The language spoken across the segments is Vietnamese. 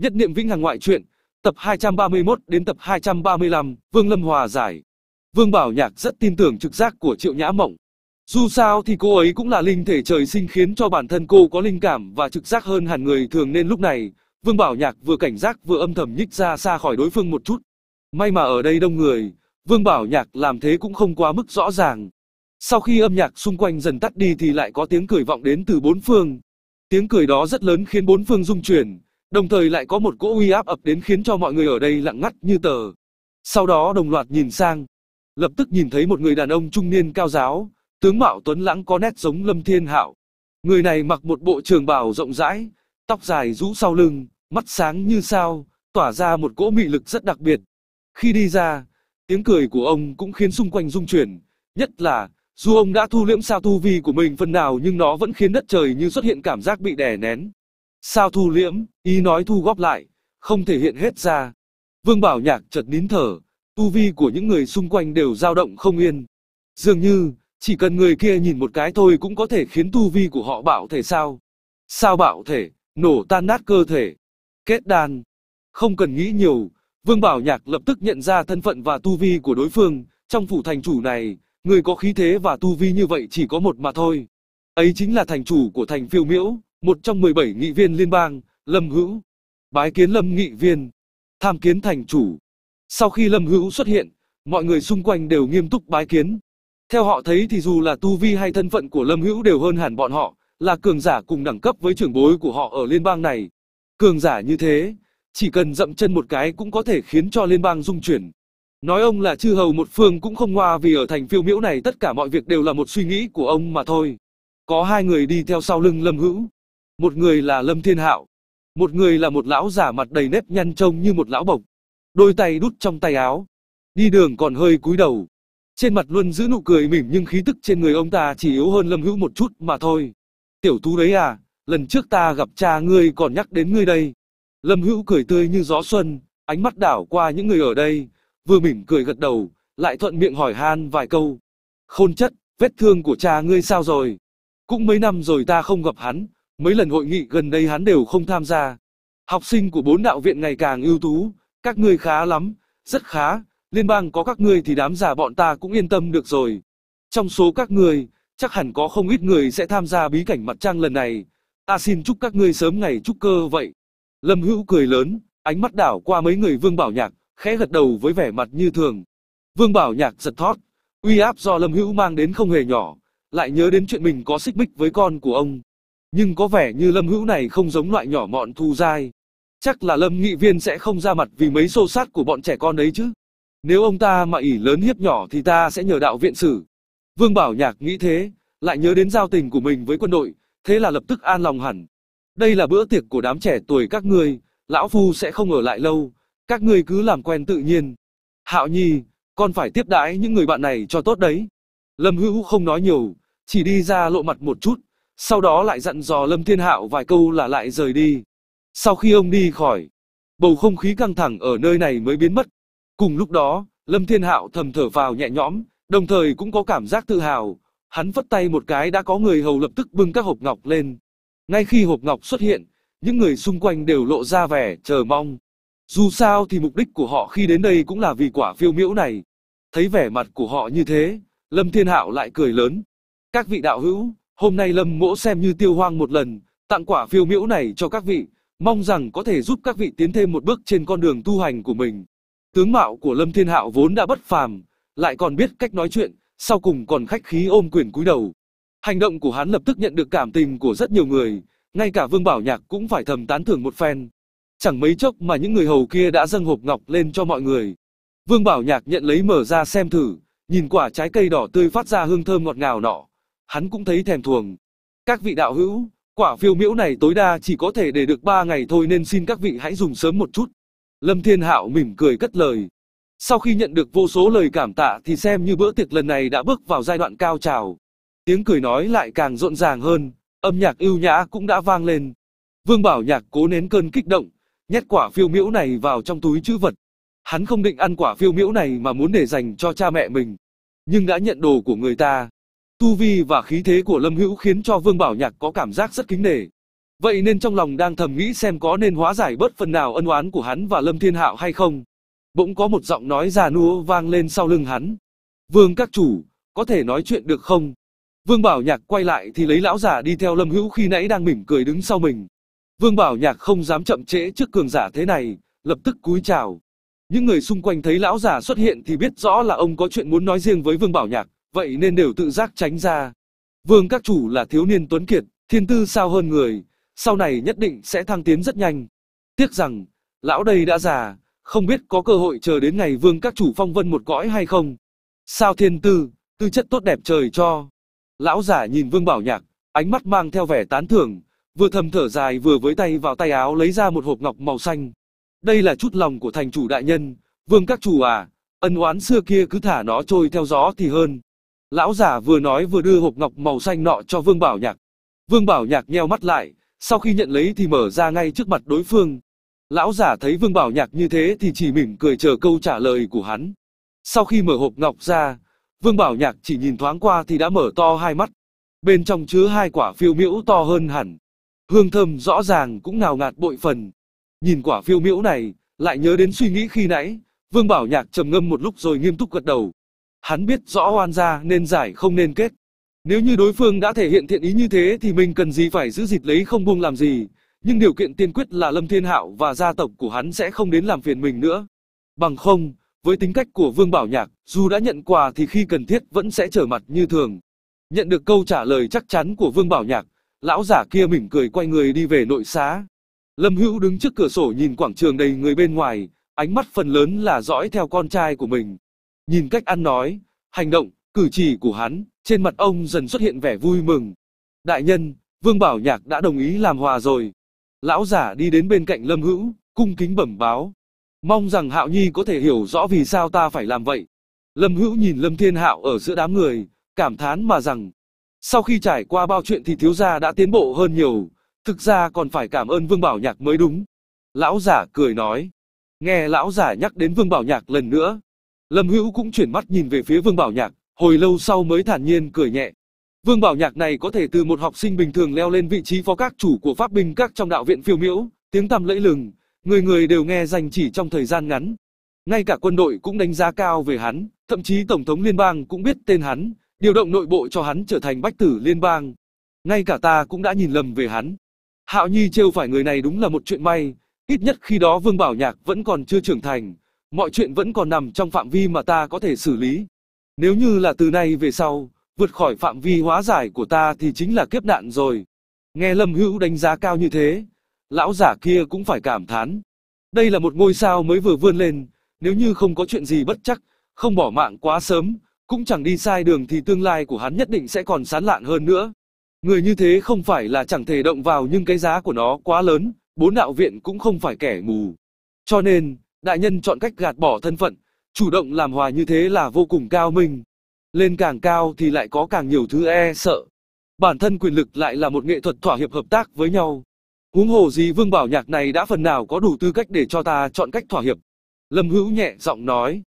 Nhất niệm vĩnh hằng ngoại truyện, tập 231 đến tập 235, Vương Lâm Hòa giải. Vương Bảo Nhạc rất tin tưởng trực giác của Triệu Nhã Mộng. Dù sao thì cô ấy cũng là linh thể trời sinh khiến cho bản thân cô có linh cảm và trực giác hơn hẳn người thường nên lúc này, Vương Bảo Nhạc vừa cảnh giác vừa âm thầm nhích ra xa khỏi đối phương một chút. May mà ở đây đông người, Vương Bảo Nhạc làm thế cũng không quá mức rõ ràng. Sau khi âm nhạc xung quanh dần tắt đi thì lại có tiếng cười vọng đến từ bốn phương. Tiếng cười đó rất lớn khiến bốn phương rung chuyển, Đồng thời lại có một cỗ uy áp ập đến khiến cho mọi người ở đây lặng ngắt như tờ. Sau đó đồng loạt nhìn sang, lập tức nhìn thấy một người đàn ông trung niên cao giáo, tướng mạo tuấn lãng có nét giống Lâm Thiên Hạo. Người này mặc một bộ trường bào rộng rãi, tóc dài rũ sau lưng, mắt sáng như sao, tỏa ra một cỗ mị lực rất đặc biệt. Khi đi ra, tiếng cười của ông cũng khiến xung quanh rung chuyển, nhất là dù ông đã thu liễm sao tu vi của mình phần nào nhưng nó vẫn khiến đất trời như xuất hiện cảm giác bị đè nén. Sao thu liễm, ý nói thu góp lại, không thể hiện hết ra. Vương Bảo Nhạc chợt nín thở, tu vi của những người xung quanh đều dao động không yên. Dường như, chỉ cần người kia nhìn một cái thôi cũng có thể khiến tu vi của họ bảo thể sao. Sao bảo thể, nổ tan nát cơ thể. Kết đan. Không cần nghĩ nhiều, Vương Bảo Nhạc lập tức nhận ra thân phận và tu vi của đối phương, trong phủ thành chủ này, người có khí thế và tu vi như vậy chỉ có một mà thôi. Ấy chính là thành chủ của thành phiêu miễu, một trong 17 nghị viên liên bang, Lâm Hữu. Bái kiến Lâm nghị viên, tham kiến thành chủ. Sau khi Lâm Hữu xuất hiện, mọi người xung quanh đều nghiêm túc bái kiến. Theo họ thấy thì dù là tu vi hay thân phận của Lâm Hữu đều hơn hẳn bọn họ, là cường giả cùng đẳng cấp với trưởng bối của họ ở liên bang này. Cường giả như thế, chỉ cần dậm chân một cái cũng có thể khiến cho liên bang rung chuyển. Nói ông là chư hầu một phương cũng không hoa vì ở thành phiêu miễu này tất cả mọi việc đều là một suy nghĩ của ông mà thôi. Có hai người đi theo sau lưng Lâm Hữu, một người là Lâm Thiên Hạo, một người là một lão giả mặt đầy nếp nhăn trông như một lão bộc, đôi tay đút trong tay áo, đi đường còn hơi cúi đầu. Trên mặt luôn giữ nụ cười mỉm nhưng khí tức trên người ông ta chỉ yếu hơn Lâm Hữu một chút mà thôi. Tiểu tú đấy à, lần trước ta gặp cha ngươi còn nhắc đến ngươi đây. Lâm Hữu cười tươi như gió xuân, ánh mắt đảo qua những người ở đây, vừa mỉm cười gật đầu, lại thuận miệng hỏi han vài câu. Khôn chất, vết thương của cha ngươi sao rồi? Cũng mấy năm rồi ta không gặp hắn, Mấy lần hội nghị gần đây hắn đều không tham gia. Học sinh của bốn đạo viện ngày càng ưu tú, các ngươi khá lắm, rất khá, liên bang có các ngươi thì đám già bọn ta cũng yên tâm được rồi. Trong số các ngươi, chắc hẳn có không ít người sẽ tham gia bí cảnh mặt trăng lần này. Ta xin chúc các ngươi sớm ngày chúc cơ vậy. Lâm Hữu cười lớn, ánh mắt đảo qua mấy người Vương Bảo Nhạc, khẽ gật đầu với vẻ mặt như thường. Vương Bảo Nhạc giật thót, uy áp do Lâm Hữu mang đến không hề nhỏ, lại nhớ đến chuyện mình có xích mích với con của ông. Nhưng có vẻ như Lâm Hữu này không giống loại nhỏ mọn thu dai. Chắc là Lâm Nghị Viên sẽ không ra mặt vì mấy xô sát của bọn trẻ con đấy chứ. Nếu ông ta mà ỉ lớn hiếp nhỏ thì ta sẽ nhờ đạo viện xử. Vương Bảo Nhạc nghĩ thế, lại nhớ đến giao tình của mình với quân đội, thế là lập tức an lòng hẳn. Đây là bữa tiệc của đám trẻ tuổi các ngươi, lão phu sẽ không ở lại lâu, các ngươi cứ làm quen tự nhiên. Hạo Nhi, con phải tiếp đãi những người bạn này cho tốt đấy. Lâm Hữu không nói nhiều, chỉ đi ra lộ mặt một chút, sau đó lại dặn dò Lâm Thiên Hạo vài câu là lại rời đi. Sau khi ông đi khỏi, bầu không khí căng thẳng ở nơi này mới biến mất. Cùng lúc đó, Lâm Thiên Hạo thầm thở vào nhẹ nhõm, đồng thời cũng có cảm giác tự hào. Hắn vất tay một cái đã có người hầu lập tức bưng các hộp ngọc lên. Ngay khi hộp ngọc xuất hiện, những người xung quanh đều lộ ra vẻ chờ mong. Dù sao thì mục đích của họ khi đến đây cũng là vì quả phiêu miễu này. Thấy vẻ mặt của họ như thế, Lâm Thiên Hạo lại cười lớn. Các vị đạo hữu, Hôm nay Lâm Mỗ xem như tiêu hoang một lần, tặng quả phiêu miễu này cho các vị, mong rằng có thể giúp các vị tiến thêm một bước trên con đường tu hành của mình. Tướng mạo của Lâm Thiên Hạo vốn đã bất phàm, lại còn biết cách nói chuyện, sau cùng còn khách khí ôm quyền cúi đầu. Hành động của hắn lập tức nhận được cảm tình của rất nhiều người, ngay cả Vương Bảo Nhạc cũng phải thầm tán thưởng một phen. Chẳng mấy chốc mà những người hầu kia đã dâng hộp ngọc lên cho mọi người. Vương Bảo Nhạc nhận lấy mở ra xem thử, nhìn quả trái cây đỏ tươi phát ra hương thơm ngọt ngào nọ hắn cũng thấy thèm thuồng. Các vị đạo hữu, quả phiêu miễu này tối đa chỉ có thể để được 3 ngày thôi nên xin các vị hãy dùng sớm một chút. Lâm Thiên Hạo mỉm cười cất lời. Sau khi nhận được vô số lời cảm tạ thì xem như bữa tiệc lần này đã bước vào giai đoạn cao trào. Tiếng cười nói lại càng rộn ràng hơn, âm nhạc ưu nhã cũng đã vang lên. Vương Bảo Nhạc cố nén cơn kích động, nhét quả phiêu miễu này vào trong túi chữ vật. Hắn không định ăn quả phiêu miễu này mà muốn để dành cho cha mẹ mình. Nhưng đã nhận đồ của người ta, Tu vi và khí thế của Lâm Hữu khiến cho Vương Bảo Nhạc có cảm giác rất kính nể. Vậy nên trong lòng đang thầm nghĩ xem có nên hóa giải bớt phần nào ân oán của hắn và Lâm Thiên Hạo hay không. Bỗng có một giọng nói già nua vang lên sau lưng hắn. Vương các chủ, có thể nói chuyện được không? Vương Bảo Nhạc quay lại thì lấy lão giả đi theo Lâm Hữu khi nãy đang mỉm cười đứng sau mình. Vương Bảo Nhạc không dám chậm trễ trước cường giả thế này, lập tức cúi chào. Những người xung quanh thấy lão giả xuất hiện thì biết rõ là ông có chuyện muốn nói riêng với Vương Bảo Nhạc, vậy nên đều tự giác tránh ra. Vương các chủ là thiếu niên tuấn kiệt, thiên tư sao hơn người, sau này nhất định sẽ thăng tiến rất nhanh. Tiếc rằng, lão đây đã già, không biết có cơ hội chờ đến ngày vương các chủ phong vân một cõi hay không. Sao thiên tư, tư chất tốt đẹp trời cho. Lão già nhìn vương bảo nhạc, ánh mắt mang theo vẻ tán thưởng, vừa thầm thở dài vừa với tay vào tay áo lấy ra một hộp ngọc màu xanh. Đây là chút lòng của thành chủ đại nhân, vương các chủ à, ân oán xưa kia cứ thả nó trôi theo gió thì hơn. Lão già vừa nói vừa đưa hộp ngọc màu xanh nọ cho Vương Bảo Nhạc. Vương Bảo Nhạc nheo mắt lại, sau khi nhận lấy thì mở ra ngay trước mặt đối phương. Lão già thấy Vương Bảo Nhạc như thế thì chỉ mỉm cười chờ câu trả lời của hắn. Sau khi mở hộp ngọc ra, Vương Bảo Nhạc chỉ nhìn thoáng qua thì đã mở to hai mắt. Bên trong chứa hai quả phiêu miễu to hơn hẳn. Hương thơm rõ ràng cũng ngào ngạt bội phần. Nhìn quả phiêu miễu này, lại nhớ đến suy nghĩ khi nãy, Vương Bảo Nhạc trầm ngâm một lúc rồi nghiêm túc gật đầu. Hắn biết rõ oan gia nên giải không nên kết. Nếu như đối phương đã thể hiện thiện ý như thế thì mình cần gì phải giữ dịt lấy không buông làm gì, nhưng điều kiện tiên quyết là Lâm Thiên Hạo và gia tộc của hắn sẽ không đến làm phiền mình nữa. Bằng không, với tính cách của Vương Bảo Nhạc, dù đã nhận quà thì khi cần thiết vẫn sẽ trở mặt như thường. Nhận được câu trả lời chắc chắn của Vương Bảo Nhạc, lão giả kia mỉm cười quay người đi về nội xá. Lâm Hữu đứng trước cửa sổ nhìn quảng trường đầy người bên ngoài, ánh mắt phần lớn là dõi theo con trai của mình. Nhìn cách ăn nói, hành động, cử chỉ của hắn, trên mặt ông dần xuất hiện vẻ vui mừng. Đại nhân, Vương Bảo Nhạc đã đồng ý làm hòa rồi. Lão giả đi đến bên cạnh Lâm Hữu, cung kính bẩm báo. Mong rằng Hạo Nhi có thể hiểu rõ vì sao ta phải làm vậy. Lâm Hữu nhìn Lâm Thiên Hạo ở giữa đám người, cảm thán mà rằng. Sau khi trải qua bao chuyện thì thiếu gia đã tiến bộ hơn nhiều, thực ra còn phải cảm ơn Vương Bảo Nhạc mới đúng. Lão giả cười nói. Nghe lão giả nhắc đến Vương Bảo Nhạc lần nữa, Lâm Hữu cũng chuyển mắt nhìn về phía Vương Bảo Nhạc, hồi lâu sau mới thản nhiên cười nhẹ. Vương Bảo Nhạc này có thể từ một học sinh bình thường leo lên vị trí phó các chủ của pháp binh các trong đạo viện phiêu miễu, tiếng tăm lẫy lừng, người người đều nghe danh chỉ trong thời gian ngắn. Ngay cả quân đội cũng đánh giá cao về hắn, thậm chí Tổng thống Liên bang cũng biết tên hắn, điều động nội bộ cho hắn trở thành bách tử Liên bang. Ngay cả ta cũng đã nhìn lầm về hắn. Hạo Nhi trêu phải người này đúng là một chuyện may, ít nhất khi đó Vương Bảo Nhạc vẫn còn chưa trưởng thành, Mọi chuyện vẫn còn nằm trong phạm vi mà ta có thể xử lý. Nếu như là từ nay về sau, vượt khỏi phạm vi hóa giải của ta thì chính là kiếp nạn rồi. Nghe Lâm Hữu đánh giá cao như thế, lão giả kia cũng phải cảm thán. Đây là một ngôi sao mới vừa vươn lên, nếu như không có chuyện gì bất chắc, không bỏ mạng quá sớm, cũng chẳng đi sai đường thì tương lai của hắn nhất định sẽ còn sán lạn hơn nữa. Người như thế không phải là chẳng thể động vào nhưng cái giá của nó quá lớn, bốn đạo viện cũng không phải kẻ mù. Cho nên, Đại nhân chọn cách gạt bỏ thân phận, chủ động làm hòa như thế là vô cùng cao minh. Lên càng cao thì lại có càng nhiều thứ e sợ. Bản thân quyền lực lại là một nghệ thuật thỏa hiệp hợp tác với nhau. Huống hồ gì Vương Bảo Nhạc này đã phần nào có đủ tư cách để cho ta chọn cách thỏa hiệp. Lâm Hữu nhẹ giọng nói.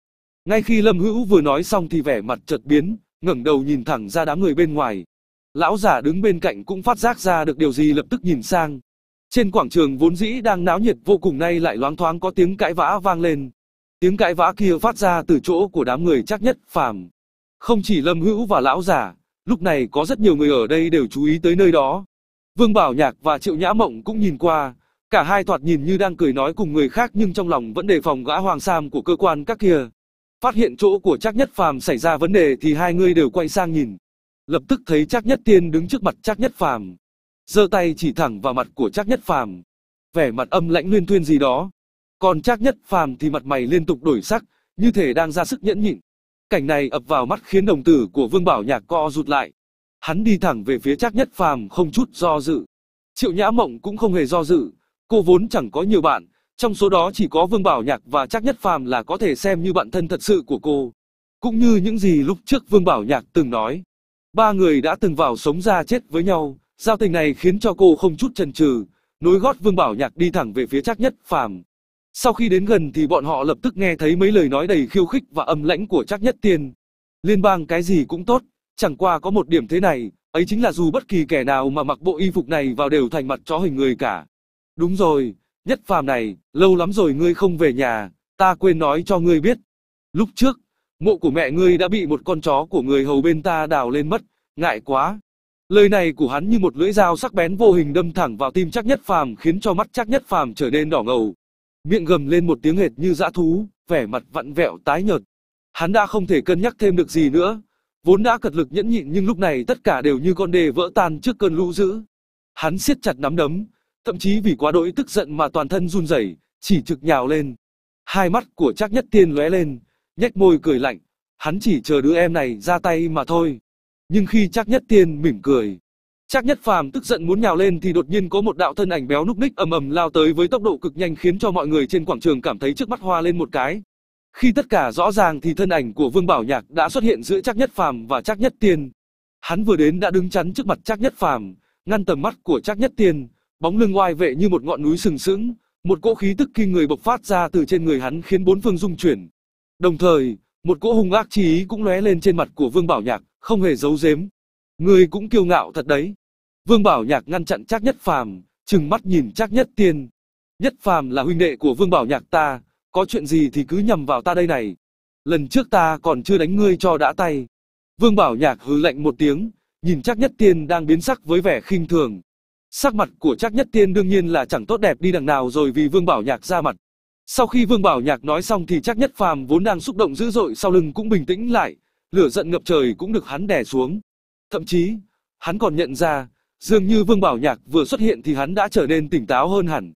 Ngay khi Lâm Hữu vừa nói xong thì vẻ mặt chợt biến, ngẩng đầu nhìn thẳng ra đám người bên ngoài. Lão giả đứng bên cạnh cũng phát giác ra được điều gì lập tức nhìn sang, trên quảng trường vốn dĩ đang náo nhiệt vô cùng nay lại loáng thoáng có tiếng cãi vã vang lên. Tiếng cãi vã kia phát ra từ chỗ của đám người chắc nhất, phàm. Không chỉ Lâm Hữu và lão giả, lúc này có rất nhiều người ở đây đều chú ý tới nơi đó. Vương Bảo Nhạc và Triệu Nhã Mộng cũng nhìn qua, cả hai thoạt nhìn như đang cười nói cùng người khác nhưng trong lòng vẫn đề phòng gã Hoàng Sam của cơ quan các kia. Phát hiện chỗ của Trác Nhất Phàm xảy ra vấn đề thì hai người đều quay sang nhìn. Lập tức thấy Trác Nhất Tiên đứng trước mặt Trác Nhất Phàm giơ tay chỉ thẳng vào mặt của Trác Nhất Phàm. Vẻ mặt âm lãnh nguyên thuyên gì đó. Còn Trác Nhất Phàm thì mặt mày liên tục đổi sắc, như thể đang ra sức nhẫn nhịn. Cảnh này ập vào mắt khiến đồng tử của Vương Bảo Nhạc co rụt lại. Hắn đi thẳng về phía Trác Nhất Phàm không chút do dự. Triệu Nhã Mộng cũng không hề do dự, cô vốn chẳng có nhiều bạn, trong số đó chỉ có Vương Bảo Nhạc và Trác Nhất Phàm là có thể xem như bạn thân thật sự của cô. Cũng như những gì lúc trước Vương Bảo Nhạc từng nói, ba người đã từng vào sống ra chết với nhau, Giao tình này khiến cho cô không chút chần chừ, nối gót Vương Bảo Nhạc đi thẳng về phía Trác Nhất Phàm. Sau khi đến gần thì bọn họ lập tức nghe thấy mấy lời nói đầy khiêu khích và âm lãnh của Trác Nhất Tiên. Liên bang cái gì cũng tốt, chẳng qua có một điểm thế này, ấy chính là dù bất kỳ kẻ nào mà mặc bộ y phục này vào đều thành mặt chó hình người cả. Đúng rồi, Nhất Phàm này, lâu lắm rồi ngươi không về nhà, ta quên nói cho ngươi biết. Lúc trước, mộ của mẹ ngươi đã bị một con chó của người hầu bên ta đào lên mất, ngại quá, Lời này của hắn như một lưỡi dao sắc bén vô hình đâm thẳng vào tim chắc nhất phàm khiến cho mắt chắc nhất phàm trở nên đỏ ngầu. Miệng gầm lên một tiếng hệt như dã thú, vẻ mặt vặn vẹo tái nhợt. Hắn đã không thể cân nhắc thêm được gì nữa. Vốn đã cật lực nhẫn nhịn nhưng lúc này tất cả đều như con đề vỡ tan trước cơn lũ dữ. Hắn siết chặt nắm đấm, thậm chí vì quá đỗi tức giận mà toàn thân run rẩy, chỉ trực nhào lên. Hai mắt của chắc nhất tiên lóe lên, nhếch môi cười lạnh, hắn chỉ chờ đứa em này ra tay mà thôi. Nhưng khi Trác Nhất Tiên mỉm cười, Trác Nhất Phàm tức giận muốn nhào lên thì đột nhiên có một đạo thân ảnh béo núc ních ầm ầm lao tới với tốc độ cực nhanh khiến cho mọi người trên quảng trường cảm thấy trước mắt hoa lên một cái. Khi tất cả rõ ràng thì thân ảnh của Vương Bảo Nhạc đã xuất hiện giữa Trác Nhất Phàm và Trác Nhất Tiên. Hắn vừa đến đã đứng chắn trước mặt Trác Nhất Phàm, ngăn tầm mắt của Trác Nhất Tiên, bóng lưng oai vệ như một ngọn núi sừng sững, một cỗ khí tức kinh người bộc phát ra từ trên người hắn khiến bốn phương rung chuyển. Đồng thời, một cỗ hung ác chí cũng lóe lên trên mặt của Vương Bảo Nhạc không hề giấu giếm. Ngươi cũng kiêu ngạo thật đấy. Vương Bảo Nhạc ngăn chặn Trác Nhất Phàm, trừng mắt nhìn Trác Nhất Tiên. Nhất Phàm là huynh đệ của Vương Bảo Nhạc ta, có chuyện gì thì cứ nhầm vào ta đây này. Lần trước ta còn chưa đánh ngươi cho đã tay. Vương Bảo Nhạc hừ lạnh một tiếng, nhìn Trác Nhất Tiên đang biến sắc với vẻ khinh thường. Sắc mặt của Trác Nhất Tiên đương nhiên là chẳng tốt đẹp đi đằng nào rồi vì Vương Bảo Nhạc ra mặt. Sau khi Vương Bảo Nhạc nói xong thì Trác Nhất Phàm vốn đang xúc động dữ dội sau lưng cũng bình tĩnh lại, lửa giận ngập trời cũng được hắn đè xuống. Thậm chí, hắn còn nhận ra, dường như Vương Bảo Nhạc vừa xuất hiện thì hắn đã trở nên tỉnh táo hơn hẳn.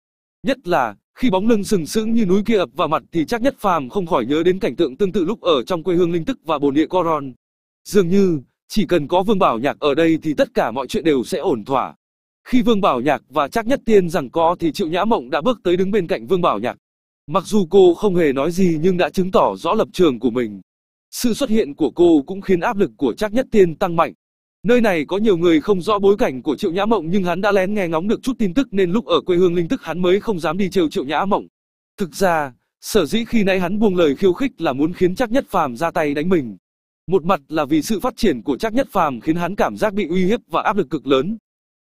Nhất là, khi bóng lưng sừng sững như núi kia ập vào mặt thì chắc nhất phàm không khỏi nhớ đến cảnh tượng tương tự lúc ở trong quê hương linh tức và bồn địa Coron. Dường như, chỉ cần có Vương Bảo Nhạc ở đây thì tất cả mọi chuyện đều sẽ ổn thỏa. Khi Vương Bảo Nhạc và chắc Nhất Tiên rằng có thì Triệu Nhã Mộng đã bước tới đứng bên cạnh Vương Bảo Nhạc. Mặc dù cô không hề nói gì nhưng đã chứng tỏ rõ lập trường của mình. Sự xuất hiện của cô cũng khiến áp lực của Trác Nhất Tiên tăng mạnh. Nơi này có nhiều người không rõ bối cảnh của Triệu Nhã Mộng nhưng hắn đã lén nghe ngóng được chút tin tức nên lúc ở quê hương linh tức hắn mới không dám đi trêu Triệu Nhã Mộng. Thực ra, sở dĩ khi nãy hắn buông lời khiêu khích là muốn khiến Trác Nhất Phàm ra tay đánh mình. Một mặt là vì sự phát triển của Trác Nhất Phàm khiến hắn cảm giác bị uy hiếp và áp lực cực lớn.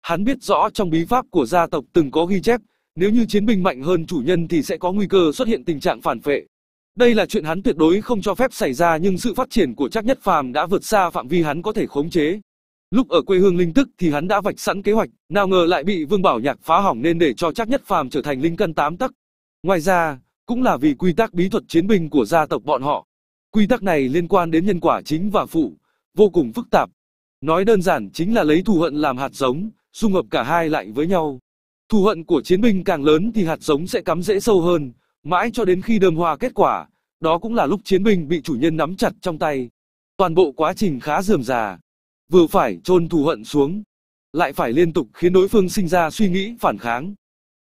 Hắn biết rõ trong bí pháp của gia tộc từng có ghi chép, nếu như chiến binh mạnh hơn chủ nhân thì sẽ có nguy cơ xuất hiện tình trạng phản vệ. Đây là chuyện hắn tuyệt đối không cho phép xảy ra nhưng sự phát triển của Trác Nhất Phàm đã vượt xa phạm vi hắn có thể khống chế. Lúc ở quê hương Linh Tức thì hắn đã vạch sẵn kế hoạch, nào ngờ lại bị Vương Bảo Nhạc phá hỏng nên để cho Trác Nhất Phàm trở thành linh căn tám tắc. Ngoài ra, cũng là vì quy tắc bí thuật chiến binh của gia tộc bọn họ. Quy tắc này liên quan đến nhân quả chính và phụ, vô cùng phức tạp. Nói đơn giản chính là lấy thù hận làm hạt giống, dung hợp cả hai lại với nhau. Thù hận của chiến binh càng lớn thì hạt giống sẽ cắm rễ sâu hơn, Mãi cho đến khi đơm hoa kết quả, đó cũng là lúc chiến binh bị chủ nhân nắm chặt trong tay. Toàn bộ quá trình khá dườm già. Vừa phải chôn thù hận xuống, lại phải liên tục khiến đối phương sinh ra suy nghĩ phản kháng.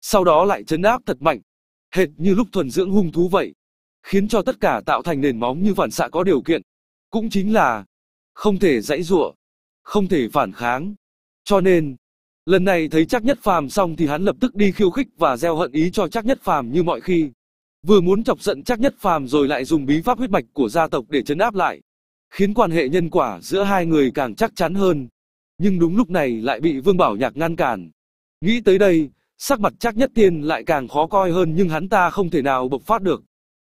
Sau đó lại chấn áp thật mạnh, hệt như lúc thuần dưỡng hung thú vậy. Khiến cho tất cả tạo thành nền móng như phản xạ có điều kiện. Cũng chính là không thể dãy dụa, không thể phản kháng. Cho nên, lần này thấy chắc nhất phàm xong thì hắn lập tức đi khiêu khích và gieo hận ý cho chắc nhất phàm như mọi khi vừa muốn chọc giận chắc nhất phàm rồi lại dùng bí pháp huyết mạch của gia tộc để chấn áp lại, khiến quan hệ nhân quả giữa hai người càng chắc chắn hơn. Nhưng đúng lúc này lại bị Vương Bảo Nhạc ngăn cản. Nghĩ tới đây, sắc mặt chắc nhất tiên lại càng khó coi hơn nhưng hắn ta không thể nào bộc phát được.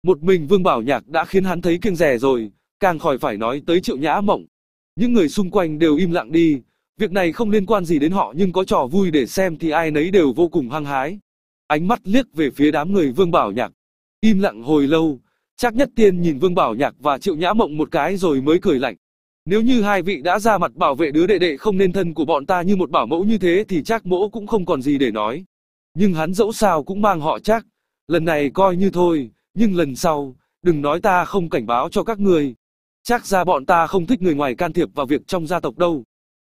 Một mình Vương Bảo Nhạc đã khiến hắn thấy kiêng rè rồi, càng khỏi phải nói tới triệu nhã mộng. Những người xung quanh đều im lặng đi, việc này không liên quan gì đến họ nhưng có trò vui để xem thì ai nấy đều vô cùng hăng hái. Ánh mắt liếc về phía đám người Vương Bảo Nhạc. Im lặng hồi lâu, chắc nhất tiên nhìn Vương Bảo Nhạc và Triệu Nhã Mộng một cái rồi mới cười lạnh. Nếu như hai vị đã ra mặt bảo vệ đứa đệ đệ không nên thân của bọn ta như một bảo mẫu như thế thì chắc mỗ cũng không còn gì để nói. Nhưng hắn dẫu sao cũng mang họ chắc, lần này coi như thôi, nhưng lần sau, đừng nói ta không cảnh báo cho các người. Chắc ra bọn ta không thích người ngoài can thiệp vào việc trong gia tộc đâu.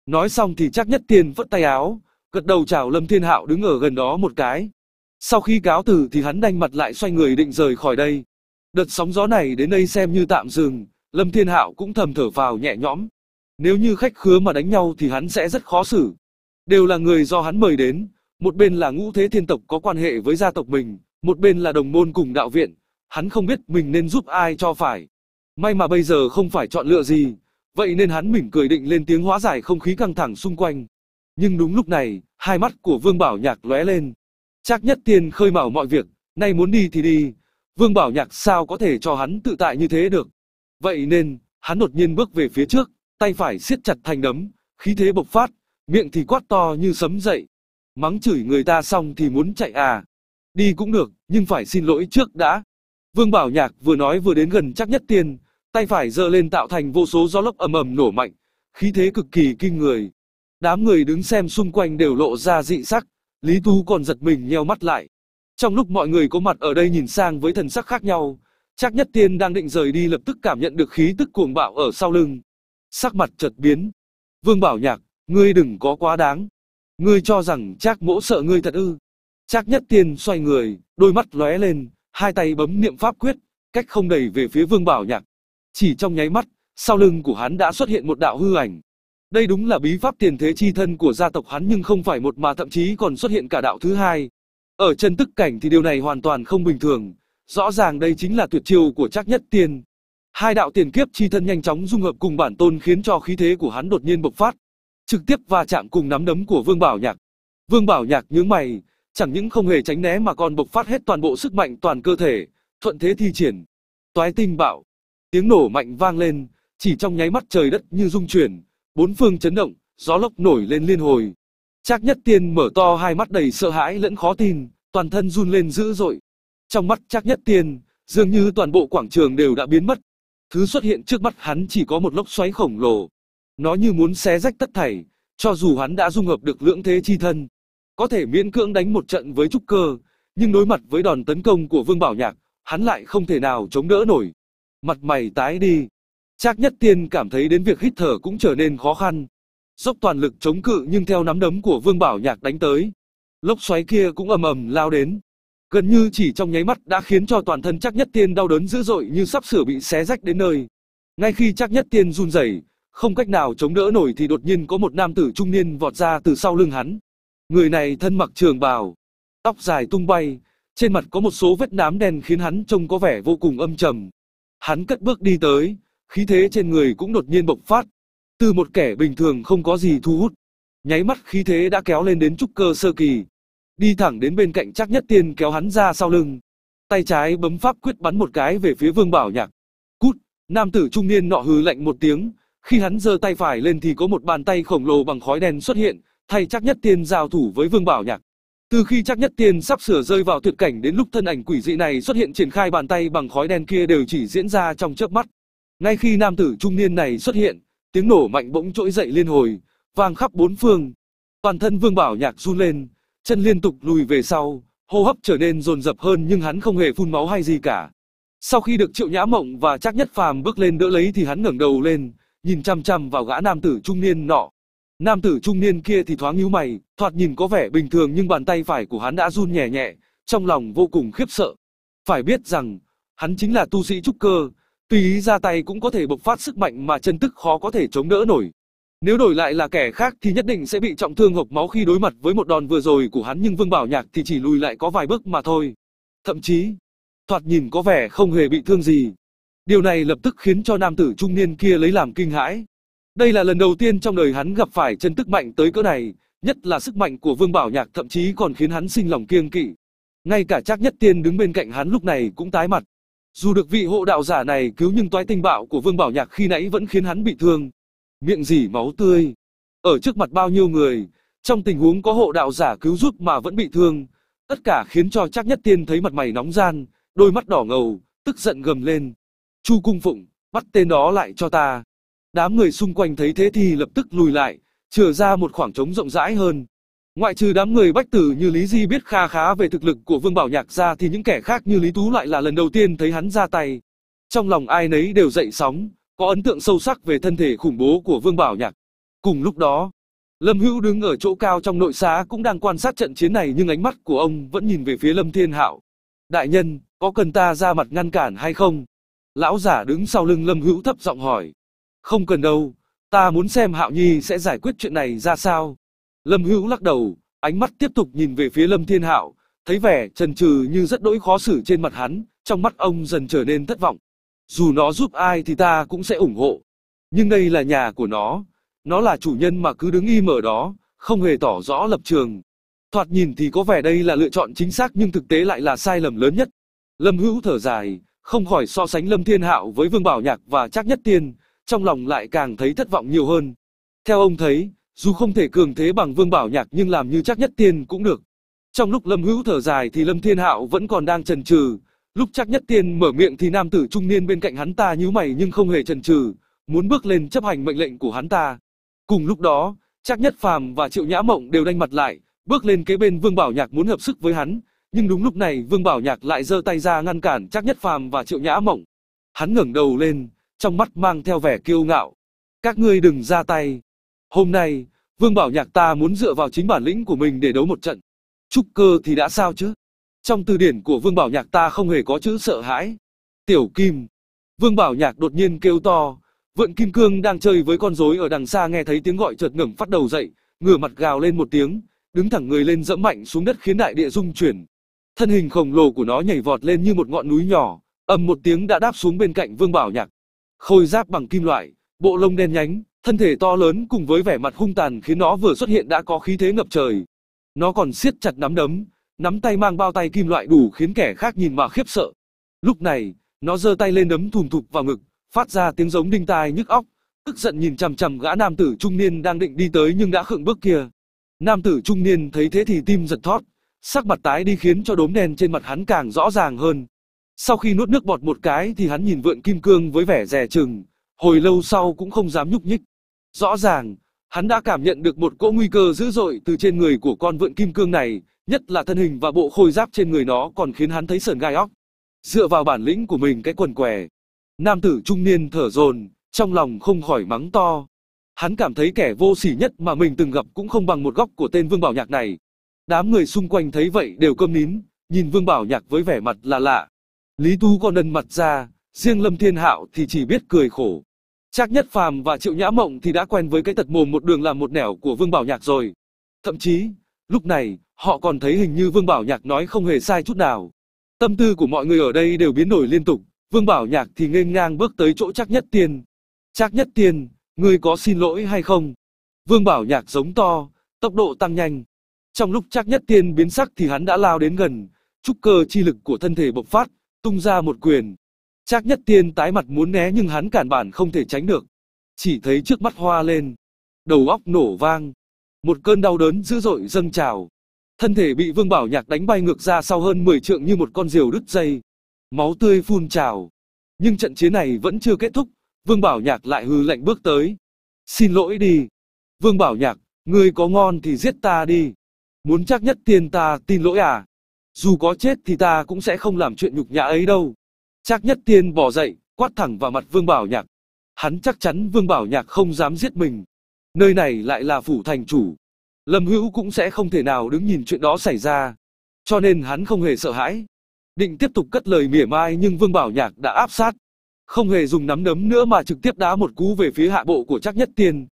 Nói xong thì chắc nhất tiên vất tay áo, gật đầu chào Lâm Thiên Hạo đứng ở gần đó một cái. Sau khi cáo từ thì hắn đanh mặt lại xoay người định rời khỏi đây. Đợt sóng gió này đến đây xem như tạm dừng, Lâm Thiên Hạo cũng thầm thở vào nhẹ nhõm. Nếu như khách khứa mà đánh nhau thì hắn sẽ rất khó xử. Đều là người do hắn mời đến, một bên là ngũ thế thiên tộc có quan hệ với gia tộc mình, một bên là đồng môn cùng đạo viện, hắn không biết mình nên giúp ai cho phải. May mà bây giờ không phải chọn lựa gì, vậy nên hắn mỉm cười định lên tiếng hóa giải không khí căng thẳng xung quanh. Nhưng đúng lúc này, hai mắt của Vương Bảo Nhạc lóe lên, chắc Nhất Tiên khơi mào mọi việc, nay muốn đi thì đi, Vương Bảo Nhạc sao có thể cho hắn tự tại như thế được. Vậy nên, hắn đột nhiên bước về phía trước, tay phải siết chặt thành đấm, khí thế bộc phát, miệng thì quát to như sấm dậy. Mắng chửi người ta xong thì muốn chạy à. Đi cũng được, nhưng phải xin lỗi trước đã. Vương Bảo Nhạc vừa nói vừa đến gần chắc Nhất Tiên, tay phải giơ lên tạo thành vô số gió lốc ầm ầm nổ mạnh, khí thế cực kỳ kinh người. Đám người đứng xem xung quanh đều lộ ra dị sắc, Lý Tú còn giật mình nheo mắt lại. Trong lúc mọi người có mặt ở đây nhìn sang với thần sắc khác nhau, Trác Nhất Tiên đang định rời đi lập tức cảm nhận được khí tức cuồng bạo ở sau lưng. Sắc mặt chợt biến. Vương Bảo Nhạc, ngươi đừng có quá đáng. Ngươi cho rằng Trác Mỗ sợ ngươi thật ư? Trác Nhất Tiên xoay người, đôi mắt lóe lên, hai tay bấm niệm pháp quyết, cách không đẩy về phía Vương Bảo Nhạc. Chỉ trong nháy mắt, sau lưng của hắn đã xuất hiện một đạo hư ảnh, đây đúng là bí pháp tiền thế chi thân của gia tộc hắn nhưng không phải một mà thậm chí còn xuất hiện cả đạo thứ hai. Ở chân tức cảnh thì điều này hoàn toàn không bình thường, rõ ràng đây chính là tuyệt chiêu của chắc nhất tiền Hai đạo tiền kiếp chi thân nhanh chóng dung hợp cùng bản tôn khiến cho khí thế của hắn đột nhiên bộc phát, trực tiếp va chạm cùng nắm đấm của Vương Bảo Nhạc. Vương Bảo Nhạc nhướng mày, chẳng những không hề tránh né mà còn bộc phát hết toàn bộ sức mạnh toàn cơ thể, thuận thế thi triển. Toái tinh bạo, tiếng nổ mạnh vang lên, chỉ trong nháy mắt trời đất như rung chuyển, Bốn phương chấn động, gió lốc nổi lên liên hồi. Trác Nhất Tiên mở to hai mắt đầy sợ hãi lẫn khó tin, toàn thân run lên dữ dội. Trong mắt Trác Nhất Tiên, dường như toàn bộ quảng trường đều đã biến mất. Thứ xuất hiện trước mắt hắn chỉ có một lốc xoáy khổng lồ. Nó như muốn xé rách tất thảy, cho dù hắn đã dung hợp được lưỡng thế chi thân, có thể miễn cưỡng đánh một trận với trúc cơ, nhưng đối mặt với đòn tấn công của Vương Bảo Nhạc, hắn lại không thể nào chống đỡ nổi. Mặt mày tái đi, Trác Nhất Tiên cảm thấy đến việc hít thở cũng trở nên khó khăn. Dốc toàn lực chống cự nhưng theo nắm đấm của Vương Bảo Nhạc đánh tới, lốc xoáy kia cũng ầm ầm lao đến. Gần như chỉ trong nháy mắt đã khiến cho toàn thân Trác Nhất Tiên đau đớn dữ dội như sắp sửa bị xé rách đến nơi. Ngay khi Trác Nhất Tiên run rẩy, không cách nào chống đỡ nổi thì đột nhiên có một nam tử trung niên vọt ra từ sau lưng hắn. Người này thân mặc trường bào, tóc dài tung bay, trên mặt có một số vết nám đen khiến hắn trông có vẻ vô cùng âm trầm. Hắn cất bước đi tới, khí thế trên người cũng đột nhiên bộc phát. Từ một kẻ bình thường không có gì thu hút, nháy mắt khí thế đã kéo lên đến trúc cơ sơ kỳ. Đi thẳng đến bên cạnh chắc nhất tiên kéo hắn ra sau lưng. Tay trái bấm pháp quyết bắn một cái về phía vương bảo nhạc. Cút, nam tử trung niên nọ hừ lạnh một tiếng. Khi hắn giơ tay phải lên thì có một bàn tay khổng lồ bằng khói đen xuất hiện, thay chắc nhất tiên giao thủ với vương bảo nhạc. Từ khi chắc nhất tiên sắp sửa rơi vào tuyệt cảnh đến lúc thân ảnh quỷ dị này xuất hiện triển khai bàn tay bằng khói đen kia đều chỉ diễn ra trong chớp mắt. Ngay khi nam tử trung niên này xuất hiện, tiếng nổ mạnh bỗng trỗi dậy liên hồi, vang khắp bốn phương. Toàn thân Vương Bảo Nhạc run lên, chân liên tục lùi về sau, hô hấp trở nên dồn dập hơn nhưng hắn không hề phun máu hay gì cả. Sau khi được Triệu Nhã Mộng và Trác Nhất Phàm bước lên đỡ lấy thì hắn ngẩng đầu lên, nhìn chăm chăm vào gã nam tử trung niên nọ. Nam tử trung niên kia thì thoáng nhíu mày, thoạt nhìn có vẻ bình thường nhưng bàn tay phải của hắn đã run nhẹ nhẹ, trong lòng vô cùng khiếp sợ. Phải biết rằng, hắn chính là tu sĩ trúc cơ, Tùy ý ra tay cũng có thể bộc phát sức mạnh mà chân tức khó có thể chống đỡ nổi. Nếu đổi lại là kẻ khác thì nhất định sẽ bị trọng thương hộc máu khi đối mặt với một đòn vừa rồi của hắn nhưng Vương Bảo Nhạc thì chỉ lùi lại có vài bước mà thôi. Thậm chí, thoạt nhìn có vẻ không hề bị thương gì. Điều này lập tức khiến cho nam tử trung niên kia lấy làm kinh hãi. Đây là lần đầu tiên trong đời hắn gặp phải chân tức mạnh tới cỡ này, nhất là sức mạnh của Vương Bảo Nhạc thậm chí còn khiến hắn sinh lòng kiêng kỵ. Ngay cả chắc Nhất Tiên đứng bên cạnh hắn lúc này cũng tái mặt. Dù được vị hộ đạo giả này cứu nhưng toái tinh bạo của Vương Bảo Nhạc khi nãy vẫn khiến hắn bị thương. Miệng dỉ máu tươi. Ở trước mặt bao nhiêu người, trong tình huống có hộ đạo giả cứu giúp mà vẫn bị thương, tất cả khiến cho chắc nhất tiên thấy mặt mày nóng gian, đôi mắt đỏ ngầu, tức giận gầm lên. Chu Cung Phụng, bắt tên đó lại cho ta. Đám người xung quanh thấy thế thì lập tức lùi lại, trở ra một khoảng trống rộng rãi hơn. Ngoại trừ đám người bách tử như Lý Di biết kha khá về thực lực của Vương Bảo Nhạc ra thì những kẻ khác như Lý Tú lại là lần đầu tiên thấy hắn ra tay. Trong lòng ai nấy đều dậy sóng, có ấn tượng sâu sắc về thân thể khủng bố của Vương Bảo Nhạc. Cùng lúc đó, Lâm Hữu đứng ở chỗ cao trong nội xá cũng đang quan sát trận chiến này nhưng ánh mắt của ông vẫn nhìn về phía Lâm Thiên Hạo. Đại nhân, có cần ta ra mặt ngăn cản hay không? Lão giả đứng sau lưng Lâm Hữu thấp giọng hỏi. Không cần đâu, ta muốn xem Hạo Nhi sẽ giải quyết chuyện này ra sao. Lâm Hữu lắc đầu, ánh mắt tiếp tục nhìn về phía Lâm Thiên Hạo, thấy vẻ trần trừ như rất đỗi khó xử trên mặt hắn, trong mắt ông dần trở nên thất vọng. Dù nó giúp ai thì ta cũng sẽ ủng hộ. Nhưng đây là nhà của nó, nó là chủ nhân mà cứ đứng im ở đó, không hề tỏ rõ lập trường. Thoạt nhìn thì có vẻ đây là lựa chọn chính xác nhưng thực tế lại là sai lầm lớn nhất. Lâm Hữu thở dài, không khỏi so sánh Lâm Thiên Hạo với Vương Bảo Nhạc và Trác Nhất Tiên, trong lòng lại càng thấy thất vọng nhiều hơn. Theo ông thấy, dù không thể cường thế bằng Vương Bảo Nhạc nhưng làm như chắc nhất tiên cũng được. Trong lúc Lâm Hữu thở dài thì Lâm Thiên Hạo vẫn còn đang chần chừ. Lúc chắc nhất tiên mở miệng thì nam tử trung niên bên cạnh hắn ta nhíu mày nhưng không hề chần chừ, muốn bước lên chấp hành mệnh lệnh của hắn ta. Cùng lúc đó, chắc nhất phàm và triệu nhã mộng đều đanh mặt lại, bước lên kế bên Vương Bảo Nhạc muốn hợp sức với hắn. Nhưng đúng lúc này Vương Bảo Nhạc lại giơ tay ra ngăn cản chắc nhất phàm và triệu nhã mộng. Hắn ngẩng đầu lên, trong mắt mang theo vẻ kiêu ngạo. Các ngươi đừng ra tay. Hôm nay, Vương Bảo Nhạc ta muốn dựa vào chính bản lĩnh của mình để đấu một trận. Trúc cơ thì đã sao chứ? Trong từ điển của Vương Bảo Nhạc ta không hề có chữ sợ hãi. Tiểu Kim. Vương Bảo Nhạc đột nhiên kêu to. Vượn Kim Cương đang chơi với con rối ở đằng xa nghe thấy tiếng gọi chợt ngẩng phát đầu dậy, ngửa mặt gào lên một tiếng, đứng thẳng người lên dẫm mạnh xuống đất khiến đại địa rung chuyển. Thân hình khổng lồ của nó nhảy vọt lên như một ngọn núi nhỏ, ầm một tiếng đã đáp xuống bên cạnh Vương Bảo Nhạc. Khôi giáp bằng kim loại, bộ lông đen nhánh, Thân thể to lớn cùng với vẻ mặt hung tàn khiến nó vừa xuất hiện đã có khí thế ngập trời. Nó còn siết chặt nắm đấm, nắm tay mang bao tay kim loại đủ khiến kẻ khác nhìn mà khiếp sợ. Lúc này, nó giơ tay lên đấm thùm thụp vào ngực, phát ra tiếng giống đinh tai nhức óc, tức giận nhìn chằm chằm gã nam tử trung niên đang định đi tới nhưng đã khựng bước kia. Nam tử trung niên thấy thế thì tim giật thót, sắc mặt tái đi khiến cho đốm đen trên mặt hắn càng rõ ràng hơn. Sau khi nuốt nước bọt một cái thì hắn nhìn vượn kim cương với vẻ dè chừng, hồi lâu sau cũng không dám nhúc nhích. Rõ ràng, hắn đã cảm nhận được một cỗ nguy cơ dữ dội từ trên người của con vượn kim cương này, nhất là thân hình và bộ khôi giáp trên người nó còn khiến hắn thấy sờn gai óc. Dựa vào bản lĩnh của mình cái quần què, nam tử trung niên thở dồn, trong lòng không khỏi mắng to. Hắn cảm thấy kẻ vô sỉ nhất mà mình từng gặp cũng không bằng một góc của tên Vương Bảo Nhạc này. Đám người xung quanh thấy vậy đều câm nín, nhìn Vương Bảo Nhạc với vẻ mặt là lạ. Lý Tu còn đần mặt ra, riêng Lâm Thiên Hạo thì chỉ biết cười khổ. Trác Nhất Phàm và Triệu Nhã Mộng thì đã quen với cái tật mồm một đường làm một nẻo của Vương Bảo Nhạc rồi. Thậm chí, lúc này, họ còn thấy hình như Vương Bảo Nhạc nói không hề sai chút nào. Tâm tư của mọi người ở đây đều biến đổi liên tục, Vương Bảo Nhạc thì nghênh ngang bước tới chỗ Trác Nhất Tiên. Trác Nhất Tiên, ngươi có xin lỗi hay không? Vương Bảo Nhạc giống to, tốc độ tăng nhanh. Trong lúc Trác Nhất Tiên biến sắc thì hắn đã lao đến gần, trúc cơ chi lực của thân thể bộc phát, tung ra một quyền. Trác Nhất Tiên tái mặt muốn né nhưng hắn cản bản không thể tránh được. Chỉ thấy trước mắt hoa lên, đầu óc nổ vang, một cơn đau đớn dữ dội dâng trào. Thân thể bị Vương Bảo Nhạc đánh bay ngược ra sau hơn 10 trượng như một con diều đứt dây. Máu tươi phun trào. Nhưng trận chiến này vẫn chưa kết thúc, Vương Bảo Nhạc lại hư lạnh bước tới. Xin lỗi đi. Vương Bảo Nhạc, ngươi có ngon thì giết ta đi. Muốn chắc nhất tiền ta tin lỗi à? Dù có chết thì ta cũng sẽ không làm chuyện nhục nhã ấy đâu. Trác Nhất Tiên bỏ dậy, quát thẳng vào mặt Vương Bảo Nhạc. Hắn chắc chắn Vương Bảo Nhạc không dám giết mình. Nơi này lại là phủ thành chủ. Lâm Hữu cũng sẽ không thể nào đứng nhìn chuyện đó xảy ra. Cho nên hắn không hề sợ hãi. Định tiếp tục cất lời mỉa mai nhưng Vương Bảo Nhạc đã áp sát. Không hề dùng nắm đấm nữa mà trực tiếp đá một cú về phía hạ bộ của Trác Nhất Tiên.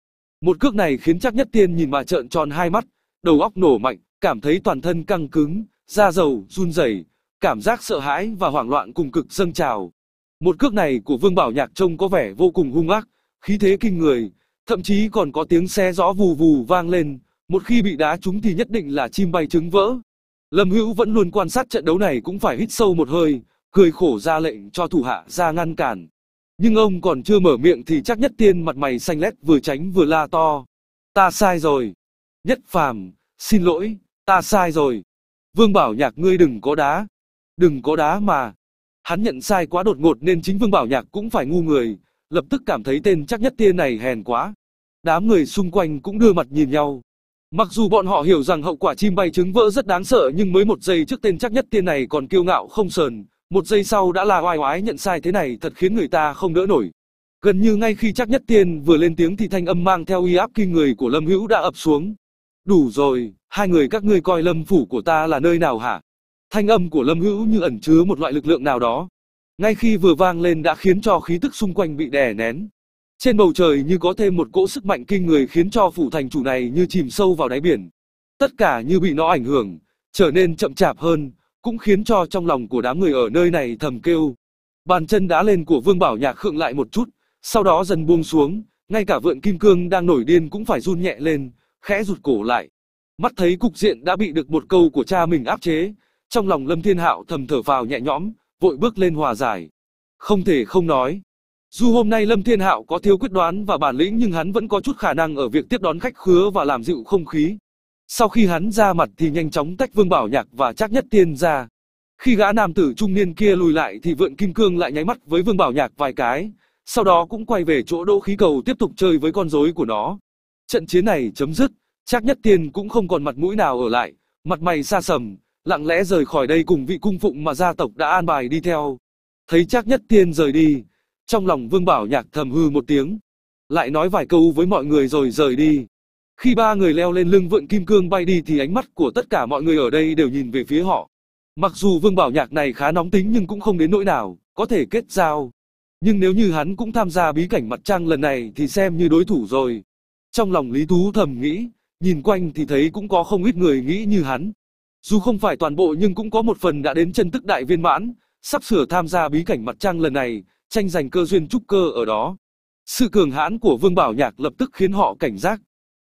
Một cước này khiến Trác Nhất Tiên nhìn mà trợn tròn hai mắt, đầu óc nổ mạnh, cảm thấy toàn thân căng cứng, da dầu, run rẩy Cảm giác sợ hãi và hoảng loạn cùng cực dâng trào. Một cước này của Vương Bảo Nhạc trông có vẻ vô cùng hung ác, khí thế kinh người, thậm chí còn có tiếng xé gió vù vù vang lên, một khi bị đá trúng thì nhất định là chim bay trứng vỡ. Lâm Hữu vẫn luôn quan sát trận đấu này cũng phải hít sâu một hơi, cười khổ ra lệnh cho thủ hạ ra ngăn cản. Nhưng ông còn chưa mở miệng thì chắc nhất tiên mặt mày xanh lét vừa tránh vừa la to. Ta sai rồi. Nhất phàm, xin lỗi, ta sai rồi. Vương bảo nhạc ngươi đừng có đá, đừng có đá mà. Hắn nhận sai quá đột ngột nên chính Vương Bảo Nhạc cũng phải ngu người, lập tức cảm thấy tên chắc nhất tia này hèn quá. Đám người xung quanh cũng đưa mặt nhìn nhau. Mặc dù bọn họ hiểu rằng hậu quả chim bay trứng vỡ rất đáng sợ nhưng mới một giây trước tên chắc nhất tiên này còn kiêu ngạo không sờn, một giây sau đã là oai oái nhận sai thế này thật khiến người ta không đỡ nổi. Gần như ngay khi chắc nhất tiên vừa lên tiếng thì thanh âm mang theo uy áp kinh người của Lâm Hữu đã ập xuống. Đủ rồi, hai người các ngươi coi Lâm phủ của ta là nơi nào hả? Thanh âm của Lâm Hữu như ẩn chứa một loại lực lượng nào đó. Ngay khi vừa vang lên đã khiến cho khí tức xung quanh bị đè nén. Trên bầu trời như có thêm một cỗ sức mạnh kinh người khiến cho phủ thành chủ này như chìm sâu vào đáy biển. Tất cả như bị nó ảnh hưởng, trở nên chậm chạp hơn, cũng khiến cho trong lòng của đám người ở nơi này thầm kêu. Bàn chân đá lên của Vương Bảo Nhạc khựng lại một chút, sau đó dần buông xuống, ngay cả vượn kim cương đang nổi điên cũng phải run nhẹ lên, khẽ rụt cổ lại. Mắt thấy cục diện đã bị được một câu của cha mình áp chế, trong lòng Lâm Thiên Hạo thầm thở vào nhẹ nhõm, vội bước lên hòa giải. Không thể không nói. Dù hôm nay Lâm Thiên Hạo có thiếu quyết đoán và bản lĩnh nhưng hắn vẫn có chút khả năng ở việc tiếp đón khách khứa và làm dịu không khí. Sau khi hắn ra mặt thì nhanh chóng tách Vương Bảo Nhạc và Trác Nhất Tiên ra. Khi gã nam tử trung niên kia lùi lại thì Vượn Kim Cương lại nháy mắt với Vương Bảo Nhạc vài cái, sau đó cũng quay về chỗ đỗ khí cầu tiếp tục chơi với con rối của nó. Trận chiến này chấm dứt, Trác Nhất Tiên cũng không còn mặt mũi nào ở lại, mặt mày xa sầm, lặng lẽ rời khỏi đây cùng vị cung phụng mà gia tộc đã an bài đi theo. Thấy chắc nhất thiên rời đi, trong lòng Vương Bảo Nhạc thầm hư một tiếng, lại nói vài câu với mọi người rồi rời đi. Khi ba người leo lên lưng vượn kim cương bay đi thì ánh mắt của tất cả mọi người ở đây đều nhìn về phía họ. Mặc dù Vương Bảo Nhạc này khá nóng tính nhưng cũng không đến nỗi nào, có thể kết giao. Nhưng nếu như hắn cũng tham gia bí cảnh mặt trăng lần này thì xem như đối thủ rồi. Trong lòng Lý Tú thầm nghĩ, nhìn quanh thì thấy cũng có không ít người nghĩ như hắn. Dù không phải toàn bộ nhưng cũng có một phần đã đến chân tức đại viên mãn, sắp sửa tham gia bí cảnh mặt trăng lần này, tranh giành cơ duyên trúc cơ ở đó. Sự cường hãn của Vương Bảo Nhạc lập tức khiến họ cảnh giác.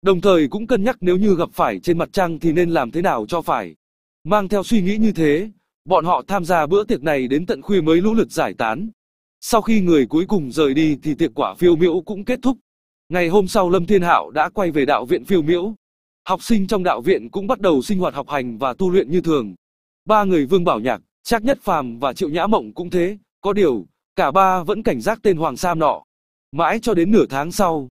Đồng thời cũng cân nhắc nếu như gặp phải trên mặt trăng thì nên làm thế nào cho phải. Mang theo suy nghĩ như thế, bọn họ tham gia bữa tiệc này đến tận khuya mới lũ lượt giải tán. Sau khi người cuối cùng rời đi thì tiệc quả phiêu miễu cũng kết thúc. Ngày hôm sau Lâm Thiên Hạo đã quay về đạo viện phiêu miễu. Học sinh trong đạo viện cũng bắt đầu sinh hoạt học hành và tu luyện như thường. Ba người Vương Bảo Nhạc, Trác Nhất Phàm và Triệu Nhã Mộng cũng thế, có điều, cả ba vẫn cảnh giác tên Hoàng Sam nọ. Mãi cho đến nửa tháng sau,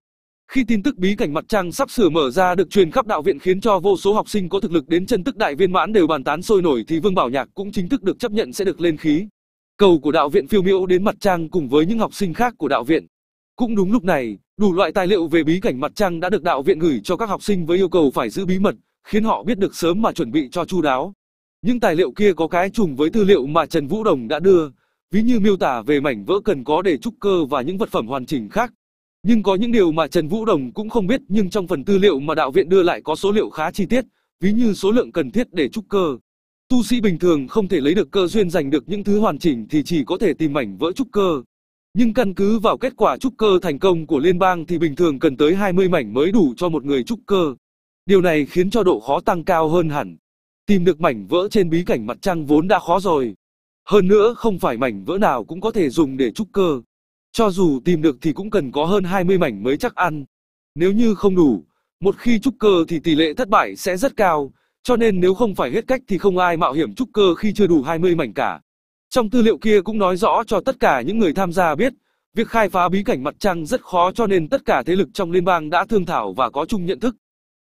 khi tin tức bí cảnh mặt trăng sắp sửa mở ra được truyền khắp đạo viện khiến cho vô số học sinh có thực lực đến chân tức đại viên mãn đều bàn tán sôi nổi thì Vương Bảo Nhạc cũng chính thức được chấp nhận sẽ được lên khí. Cầu của đạo viện phiêu miễu đến mặt trăng cùng với những học sinh khác của đạo viện, cũng đúng lúc này, đủ loại tài liệu về bí cảnh mặt trăng đã được đạo viện gửi cho các học sinh với yêu cầu phải giữ bí mật, khiến họ biết được sớm mà chuẩn bị cho chu đáo. Những tài liệu kia có cái trùng với tư liệu mà Trần Vũ Đồng đã đưa, ví như miêu tả về mảnh vỡ cần có để trúc cơ và những vật phẩm hoàn chỉnh khác. Nhưng có những điều mà Trần Vũ Đồng cũng không biết nhưng trong phần tư liệu mà đạo viện đưa lại có số liệu khá chi tiết, ví như số lượng cần thiết để trúc cơ. Tu sĩ bình thường không thể lấy được cơ duyên giành được những thứ hoàn chỉnh thì chỉ có thể tìm mảnh vỡ trúc cơ. Nhưng căn cứ vào kết quả trúc cơ thành công của liên bang thì bình thường cần tới 20 mảnh mới đủ cho một người trúc cơ. Điều này khiến cho độ khó tăng cao hơn hẳn. Tìm được mảnh vỡ trên bí cảnh mặt trăng vốn đã khó rồi. Hơn nữa không phải mảnh vỡ nào cũng có thể dùng để trúc cơ. Cho dù tìm được thì cũng cần có hơn 20 mảnh mới chắc ăn. Nếu như không đủ, một khi trúc cơ thì tỷ lệ thất bại sẽ rất cao, cho nên nếu không phải hết cách thì không ai mạo hiểm trúc cơ khi chưa đủ 20 mảnh cả. Trong tư liệu kia cũng nói rõ cho tất cả những người tham gia biết, việc khai phá bí cảnh mặt trăng rất khó cho nên tất cả thế lực trong liên bang đã thương thảo và có chung nhận thức.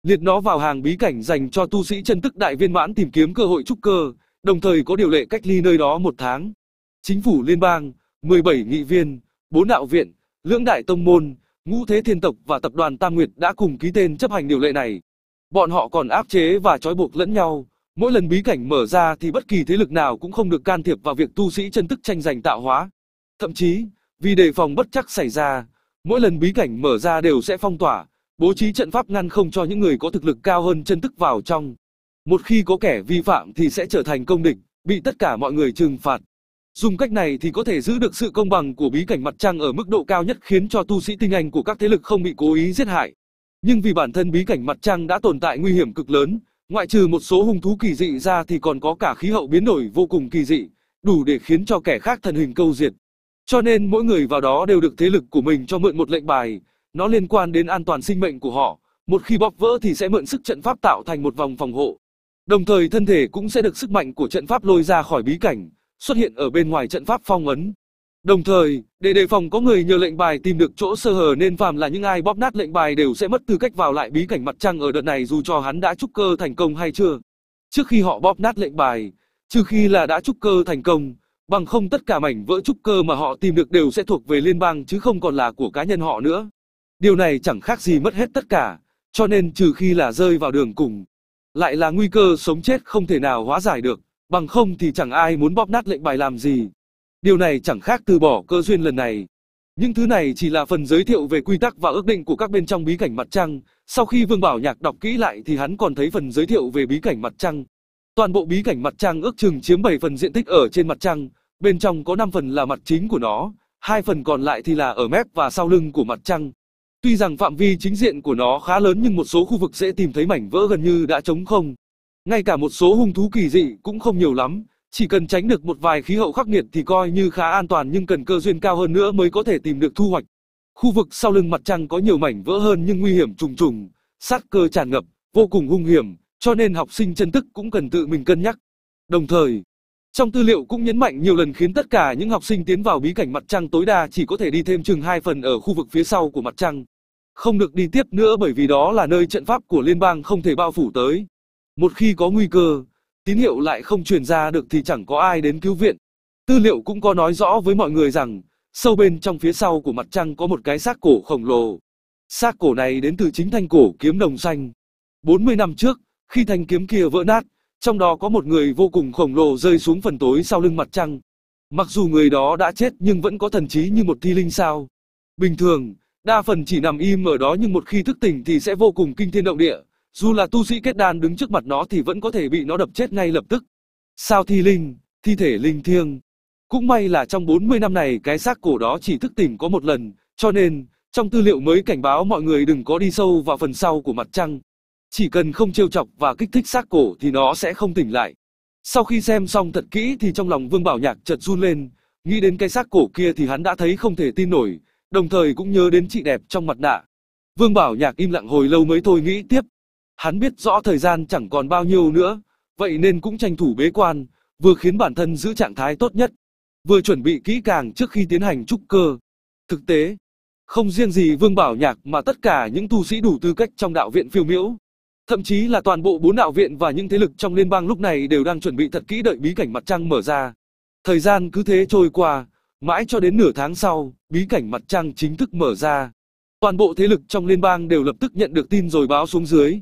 Liệt nó vào hàng bí cảnh dành cho tu sĩ chân tức đại viên mãn tìm kiếm cơ hội trúc cơ, đồng thời có điều lệ cách ly nơi đó một tháng. Chính phủ liên bang, 17 nghị viên, bốn đạo viện, lưỡng đại tông môn, ngũ thế thiên tộc và tập đoàn Tam Nguyệt đã cùng ký tên chấp hành điều lệ này. Bọn họ còn áp chế và trói buộc lẫn nhau, Mỗi lần bí cảnh mở ra thì bất kỳ thế lực nào cũng không được can thiệp vào việc tu sĩ chân tức tranh giành tạo hóa. Thậm chí, vì đề phòng bất chắc xảy ra, mỗi lần bí cảnh mở ra đều sẽ phong tỏa, bố trí trận pháp ngăn không cho những người có thực lực cao hơn chân tức vào trong. Một khi có kẻ vi phạm thì sẽ trở thành công địch, bị tất cả mọi người trừng phạt. Dùng cách này thì có thể giữ được sự công bằng của bí cảnh mặt trăng ở mức độ cao nhất khiến cho tu sĩ tinh anh của các thế lực không bị cố ý giết hại. Nhưng vì bản thân bí cảnh mặt trăng đã tồn tại nguy hiểm cực lớn, Ngoại trừ một số hung thú kỳ dị ra thì còn có cả khí hậu biến đổi vô cùng kỳ dị, đủ để khiến cho kẻ khác thần hình câu diệt. Cho nên mỗi người vào đó đều được thế lực của mình cho mượn một lệnh bài, nó liên quan đến an toàn sinh mệnh của họ, một khi bóc vỡ thì sẽ mượn sức trận pháp tạo thành một vòng phòng hộ. Đồng thời thân thể cũng sẽ được sức mạnh của trận pháp lôi ra khỏi bí cảnh, xuất hiện ở bên ngoài trận pháp phong ấn. Đồng thời, để đề phòng có người nhờ lệnh bài tìm được chỗ sơ hở nên phàm là những ai bóp nát lệnh bài đều sẽ mất tư cách vào lại bí cảnh mặt trăng ở đợt này dù cho hắn đã trúc cơ thành công hay chưa. Trước khi họ bóp nát lệnh bài, trừ khi là đã trúc cơ thành công, bằng không tất cả mảnh vỡ trúc cơ mà họ tìm được đều sẽ thuộc về liên bang chứ không còn là của cá nhân họ nữa. Điều này chẳng khác gì mất hết tất cả, cho nên trừ khi là rơi vào đường cùng, lại là nguy cơ sống chết không thể nào hóa giải được, bằng không thì chẳng ai muốn bóp nát lệnh bài làm gì. Điều này chẳng khác từ bỏ cơ duyên lần này. Những thứ này chỉ là phần giới thiệu về quy tắc và ước định của các bên trong bí cảnh mặt trăng. Sau khi Vương Bảo Nhạc đọc kỹ lại thì hắn còn thấy phần giới thiệu về bí cảnh mặt trăng. Toàn bộ bí cảnh mặt trăng ước chừng chiếm 7 phần diện tích ở trên mặt trăng, bên trong có 5 phần là mặt chính của nó, hai phần còn lại thì là ở mép và sau lưng của mặt trăng. Tuy rằng phạm vi chính diện của nó khá lớn nhưng một số khu vực dễ tìm thấy mảnh vỡ gần như đã trống không. Ngay cả một số hung thú kỳ dị cũng không nhiều lắm, chỉ cần tránh được một vài khí hậu khắc nghiệt thì coi như khá an toàn nhưng cần cơ duyên cao hơn nữa mới có thể tìm được thu hoạch. Khu vực sau lưng mặt trăng có nhiều mảnh vỡ hơn nhưng nguy hiểm trùng trùng, sát cơ tràn ngập, vô cùng hung hiểm, cho nên học sinh chân tức cũng cần tự mình cân nhắc. Đồng thời, trong tư liệu cũng nhấn mạnh nhiều lần khiến tất cả những học sinh tiến vào bí cảnh mặt trăng tối đa chỉ có thể đi thêm chừng 2 phần ở khu vực phía sau của mặt trăng. Không được đi tiếp nữa bởi vì đó là nơi trận pháp của liên bang không thể bao phủ tới. Một khi có nguy cơ, tín hiệu lại không truyền ra được thì chẳng có ai đến cứu viện. Tư liệu cũng có nói rõ với mọi người rằng, sâu bên trong phía sau của mặt trăng có một cái xác cổ khổng lồ. Xác cổ này đến từ chính thanh cổ kiếm đồng xanh. 40 năm trước, khi thanh kiếm kia vỡ nát, trong đó có một người vô cùng khổng lồ rơi xuống phần tối sau lưng mặt trăng. Mặc dù người đó đã chết nhưng vẫn có thần trí như một thi linh sao. Bình thường, đa phần chỉ nằm im ở đó nhưng một khi thức tỉnh thì sẽ vô cùng kinh thiên động địa, dù là tu sĩ kết đan đứng trước mặt nó thì vẫn có thể bị nó đập chết ngay lập tức. Sao thi linh, thi thể linh thiêng. Cũng may là trong 40 năm này cái xác cổ đó chỉ thức tỉnh có một lần, cho nên, trong tư liệu mới cảnh báo mọi người đừng có đi sâu vào phần sau của mặt trăng. Chỉ cần không trêu chọc và kích thích xác cổ thì nó sẽ không tỉnh lại. Sau khi xem xong thật kỹ thì trong lòng Vương Bảo Nhạc chợt run lên, nghĩ đến cái xác cổ kia thì hắn đã thấy không thể tin nổi, đồng thời cũng nhớ đến chị đẹp trong mặt nạ. Vương Bảo Nhạc im lặng hồi lâu mới thôi nghĩ tiếp, Hắn biết rõ thời gian chẳng còn bao nhiêu nữa, vậy nên cũng tranh thủ bế quan, vừa khiến bản thân giữ trạng thái tốt nhất, vừa chuẩn bị kỹ càng trước khi tiến hành trúc cơ. Thực tế, không riêng gì Vương Bảo Nhạc mà tất cả những tu sĩ đủ tư cách trong đạo viện phiêu miễu, thậm chí là toàn bộ bốn đạo viện và những thế lực trong liên bang lúc này đều đang chuẩn bị thật kỹ đợi bí cảnh mặt trăng mở ra. Thời gian cứ thế trôi qua, mãi cho đến nửa tháng sau, bí cảnh mặt trăng chính thức mở ra. Toàn bộ thế lực trong liên bang đều lập tức nhận được tin rồi báo xuống dưới,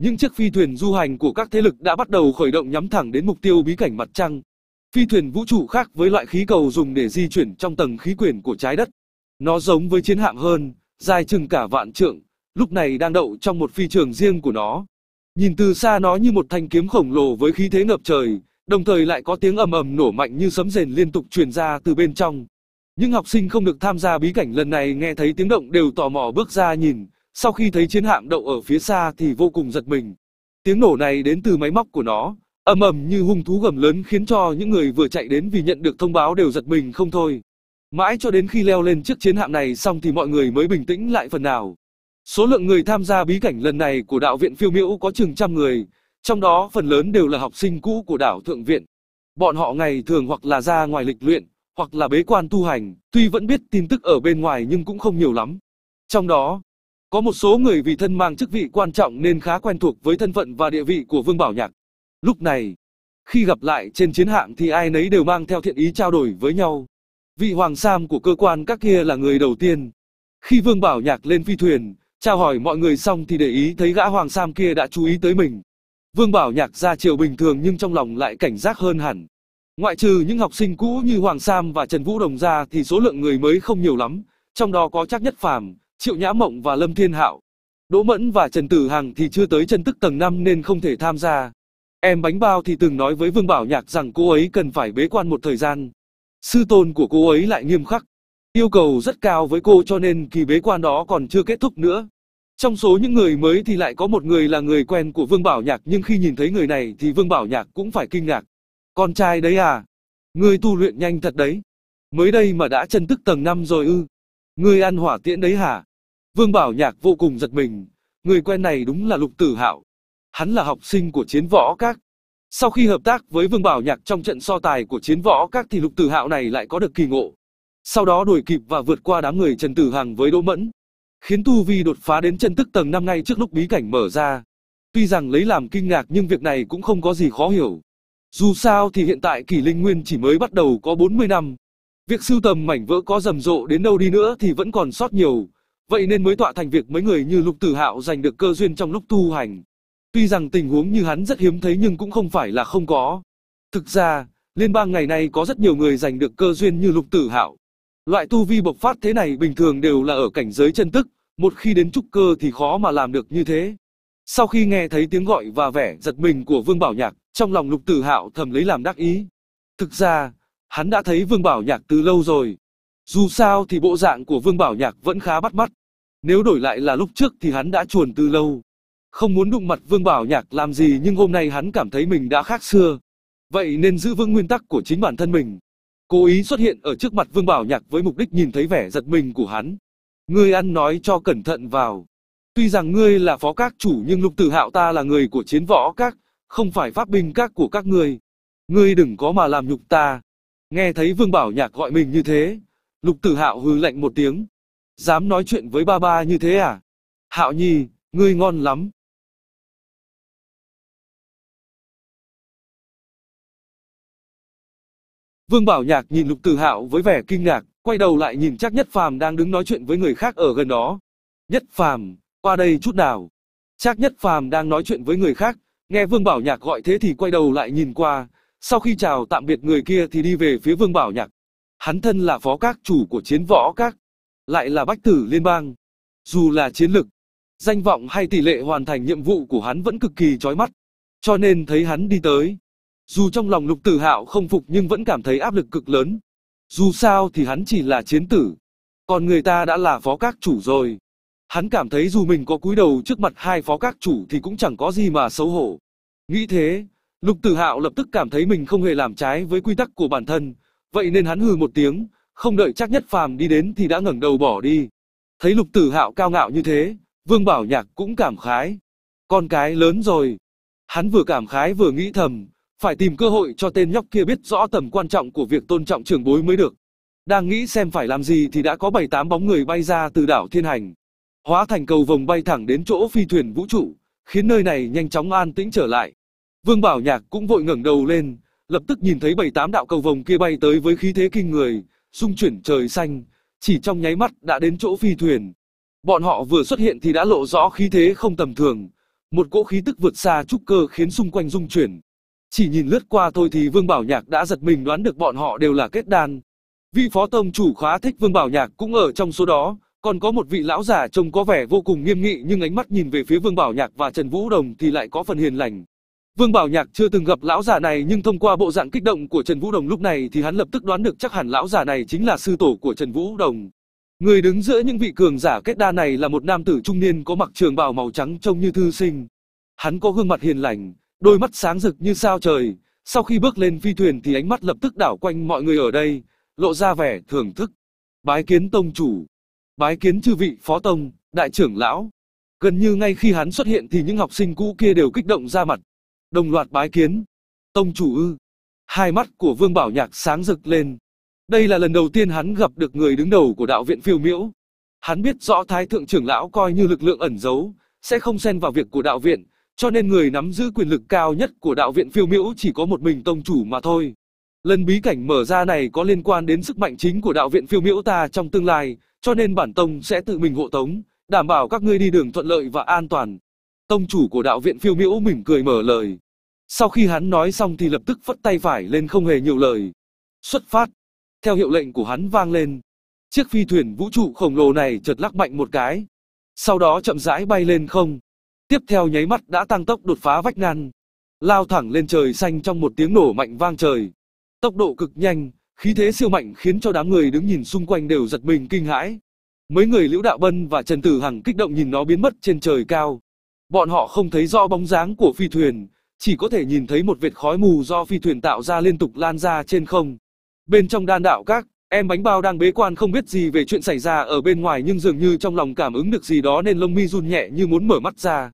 những chiếc phi thuyền du hành của các thế lực đã bắt đầu khởi động nhắm thẳng đến mục tiêu bí cảnh mặt trăng. Phi thuyền vũ trụ khác với loại khí cầu dùng để di chuyển trong tầng khí quyển của trái đất. Nó giống với chiến hạm hơn, dài chừng cả vạn trượng, lúc này đang đậu trong một phi trường riêng của nó. Nhìn từ xa nó như một thanh kiếm khổng lồ với khí thế ngập trời, đồng thời lại có tiếng ầm ầm nổ mạnh như sấm rền liên tục truyền ra từ bên trong. Những học sinh không được tham gia bí cảnh lần này nghe thấy tiếng động đều tò mò bước ra nhìn, sau khi thấy chiến hạm đậu ở phía xa thì vô cùng giật mình. Tiếng nổ này đến từ máy móc của nó, ầm ầm như hung thú gầm lớn khiến cho những người vừa chạy đến vì nhận được thông báo đều giật mình không thôi. Mãi cho đến khi leo lên chiếc chiến hạm này xong thì mọi người mới bình tĩnh lại phần nào. Số lượng người tham gia bí cảnh lần này của đạo viện phiêu miễu có chừng trăm người, trong đó phần lớn đều là học sinh cũ của đảo Thượng Viện. Bọn họ ngày thường hoặc là ra ngoài lịch luyện, hoặc là bế quan tu hành, tuy vẫn biết tin tức ở bên ngoài nhưng cũng không nhiều lắm. Trong đó, có một số người vì thân mang chức vị quan trọng nên khá quen thuộc với thân phận và địa vị của Vương Bảo Nhạc. Lúc này, khi gặp lại trên chiến hạng thì ai nấy đều mang theo thiện ý trao đổi với nhau. Vị Hoàng Sam của cơ quan các kia là người đầu tiên. Khi Vương Bảo Nhạc lên phi thuyền, chào hỏi mọi người xong thì để ý thấy gã Hoàng Sam kia đã chú ý tới mình. Vương Bảo Nhạc ra chiều bình thường nhưng trong lòng lại cảnh giác hơn hẳn. Ngoại trừ những học sinh cũ như Hoàng Sam và Trần Vũ Đồng ra thì số lượng người mới không nhiều lắm, trong đó có chắc nhất phàm, Triệu Nhã Mộng và Lâm Thiên Hạo. Đỗ Mẫn và Trần Tử Hằng thì chưa tới chân tức tầng 5 nên không thể tham gia. Em bánh bao thì từng nói với Vương Bảo Nhạc rằng cô ấy cần phải bế quan một thời gian. Sư tôn của cô ấy lại nghiêm khắc. Yêu cầu rất cao với cô cho nên kỳ bế quan đó còn chưa kết thúc nữa. Trong số những người mới thì lại có một người là người quen của Vương Bảo Nhạc nhưng khi nhìn thấy người này thì Vương Bảo Nhạc cũng phải kinh ngạc. Con trai đấy à? Ngươi tu luyện nhanh thật đấy. Mới đây mà đã chân tức tầng 5 rồi ư? Ngươi ăn hỏa tiễn đấy hả? Vương Bảo Nhạc vô cùng giật mình, người quen này đúng là Lục Tử Hạo. Hắn là học sinh của chiến võ các. Sau khi hợp tác với Vương Bảo Nhạc trong trận so tài của chiến võ các thì Lục Tử Hạo này lại có được kỳ ngộ. Sau đó đuổi kịp và vượt qua đám người Trần Tử Hằng với Đỗ Mẫn, khiến Tu Vi đột phá đến chân tức tầng 5 ngay trước lúc bí cảnh mở ra. Tuy rằng lấy làm kinh ngạc nhưng việc này cũng không có gì khó hiểu. Dù sao thì hiện tại kỷ linh nguyên chỉ mới bắt đầu có 40 năm. Việc sưu tầm mảnh vỡ có rầm rộ đến đâu đi nữa thì vẫn còn sót nhiều, vậy nên mới tọa thành việc mấy người như Lục Tử Hạo giành được cơ duyên trong lúc tu hành. Tuy rằng tình huống như hắn rất hiếm thấy nhưng cũng không phải là không có. Thực ra, liên bang ngày nay có rất nhiều người giành được cơ duyên như Lục Tử Hạo. Loại tu vi bộc phát thế này bình thường đều là ở cảnh giới chân tức, một khi đến trúc cơ thì khó mà làm được như thế. Sau khi nghe thấy tiếng gọi và vẻ giật mình của Vương Bảo Nhạc, trong lòng Lục Tử Hạo thầm lấy làm đắc ý. Thực ra, hắn đã thấy Vương Bảo Nhạc từ lâu rồi. Dù sao thì bộ dạng của Vương Bảo Nhạc vẫn khá bắt mắt. Nếu đổi lại là lúc trước thì hắn đã chuồn từ lâu. Không muốn đụng mặt Vương Bảo Nhạc làm gì nhưng hôm nay hắn cảm thấy mình đã khác xưa. Vậy nên giữ vững nguyên tắc của chính bản thân mình. Cố ý xuất hiện ở trước mặt Vương Bảo Nhạc với mục đích nhìn thấy vẻ giật mình của hắn. Ngươi ăn nói cho cẩn thận vào. Tuy rằng ngươi là phó các chủ nhưng lục tử hạo ta là người của chiến võ các, không phải pháp binh các của các ngươi. Ngươi đừng có mà làm nhục ta. Nghe thấy Vương Bảo Nhạc gọi mình như thế. Lục tử hạo hừ lạnh một tiếng, dám nói chuyện với ba ba như thế à? Hạo Nhi, ngươi ngon lắm. Vương Bảo Nhạc nhìn Lục Tử Hạo với vẻ kinh ngạc, quay đầu lại nhìn chắc Nhất Phàm đang đứng nói chuyện với người khác ở gần đó. Nhất Phàm, qua đây chút nào. Chắc Nhất Phàm đang nói chuyện với người khác, nghe Vương Bảo Nhạc gọi thế thì quay đầu lại nhìn qua, sau khi chào tạm biệt người kia thì đi về phía Vương Bảo Nhạc. Hắn thân là phó các chủ của chiến võ các, lại là bách tử liên bang. Dù là chiến lực, danh vọng hay tỷ lệ hoàn thành nhiệm vụ của hắn vẫn cực kỳ chói mắt, cho nên thấy hắn đi tới. Dù trong lòng lục tử hạo không phục nhưng vẫn cảm thấy áp lực cực lớn. Dù sao thì hắn chỉ là chiến tử, còn người ta đã là phó các chủ rồi. Hắn cảm thấy dù mình có cúi đầu trước mặt hai phó các chủ thì cũng chẳng có gì mà xấu hổ. Nghĩ thế, lục tử hạo lập tức cảm thấy mình không hề làm trái với quy tắc của bản thân, vậy nên hắn hừ một tiếng, không đợi chắc nhất phàm đi đến thì đã ngẩng đầu bỏ đi. Thấy lục tử hạo cao ngạo như thế, Vương Bảo Nhạc cũng cảm khái. Con cái lớn rồi. Hắn vừa cảm khái vừa nghĩ thầm, phải tìm cơ hội cho tên nhóc kia biết rõ tầm quan trọng của việc tôn trọng trưởng bối mới được. Đang nghĩ xem phải làm gì thì đã có 7-8 bóng người bay ra từ đảo Thiên Hành. Hóa thành cầu vòng bay thẳng đến chỗ phi thuyền vũ trụ, khiến nơi này nhanh chóng an tĩnh trở lại. Vương Bảo Nhạc cũng vội ngẩng đầu lên, lập tức nhìn thấy 7-8 đạo cầu vòng kia bay tới với khí thế kinh người, xung chuyển trời xanh, chỉ trong nháy mắt đã đến chỗ phi thuyền. Bọn họ vừa xuất hiện thì đã lộ rõ khí thế không tầm thường, một cỗ khí tức vượt xa trúc cơ khiến xung quanh rung chuyển. Chỉ nhìn lướt qua thôi thì Vương Bảo Nhạc đã giật mình đoán được bọn họ đều là kết đan. Vị phó tông chủ khá thích Vương Bảo Nhạc cũng ở trong số đó, còn có một vị lão già trông có vẻ vô cùng nghiêm nghị nhưng ánh mắt nhìn về phía Vương Bảo Nhạc và Trần Vũ Đồng thì lại có phần hiền lành. Vương Bảo Nhạc chưa từng gặp lão già này nhưng thông qua bộ dạng kích động của Trần Vũ Đồng lúc này thì hắn lập tức đoán được chắc hẳn lão già này chính là sư tổ của Trần Vũ Đồng. Người đứng giữa những vị cường giả kết đa này là một nam tử trung niên có mặc trường bào màu trắng trông như thư sinh. Hắn có gương mặt hiền lành, đôi mắt sáng rực như sao trời. Sau khi bước lên phi thuyền thì ánh mắt lập tức đảo quanh mọi người ở đây, lộ ra vẻ thưởng thức. Bái kiến tông chủ, bái kiến chư vị phó tông, đại trưởng lão. Gần như ngay khi hắn xuất hiện thì những học sinh cũ kia đều kích động ra mặt, Đồng loạt bái kiến. Tông chủ ư. Hai mắt của Vương Bảo Nhạc sáng rực lên. Đây là lần đầu tiên hắn gặp được người đứng đầu của đạo viện phiêu miễu. Hắn biết rõ Thái Thượng trưởng lão coi như lực lượng ẩn giấu, sẽ không xen vào việc của đạo viện, cho nên người nắm giữ quyền lực cao nhất của đạo viện phiêu miễu chỉ có một mình tông chủ mà thôi. Lần bí cảnh mở ra này có liên quan đến sức mạnh chính của đạo viện phiêu miễu ta trong tương lai, cho nên bản tông sẽ tự mình hộ tống, đảm bảo các ngươi đi đường thuận lợi và an toàn. Tông chủ của đạo viện phiêu miễu mỉm cười mở lời. Sau khi hắn nói xong thì lập tức phất tay phải lên không hề nhiều lời. Xuất phát. Theo hiệu lệnh của hắn vang lên. Chiếc phi thuyền vũ trụ khổng lồ này chợt lắc mạnh một cái. Sau đó chậm rãi bay lên không. Tiếp theo nháy mắt đã tăng tốc đột phá vách ngăn. Lao thẳng lên trời xanh trong một tiếng nổ mạnh vang trời. Tốc độ cực nhanh, khí thế siêu mạnh khiến cho đám người đứng nhìn xung quanh đều giật mình kinh hãi. Mấy người Liễu Đạo Bân và Trần Tử Hằng kích động nhìn nó biến mất trên trời cao. Bọn họ không thấy rõ bóng dáng của phi thuyền, chỉ có thể nhìn thấy một vệt khói mù do phi thuyền tạo ra liên tục lan ra trên không. Bên trong đan đạo các, em bánh bao đang bế quan không biết gì về chuyện xảy ra ở bên ngoài nhưng dường như trong lòng cảm ứng được gì đó nên lông mi run nhẹ như muốn mở mắt ra.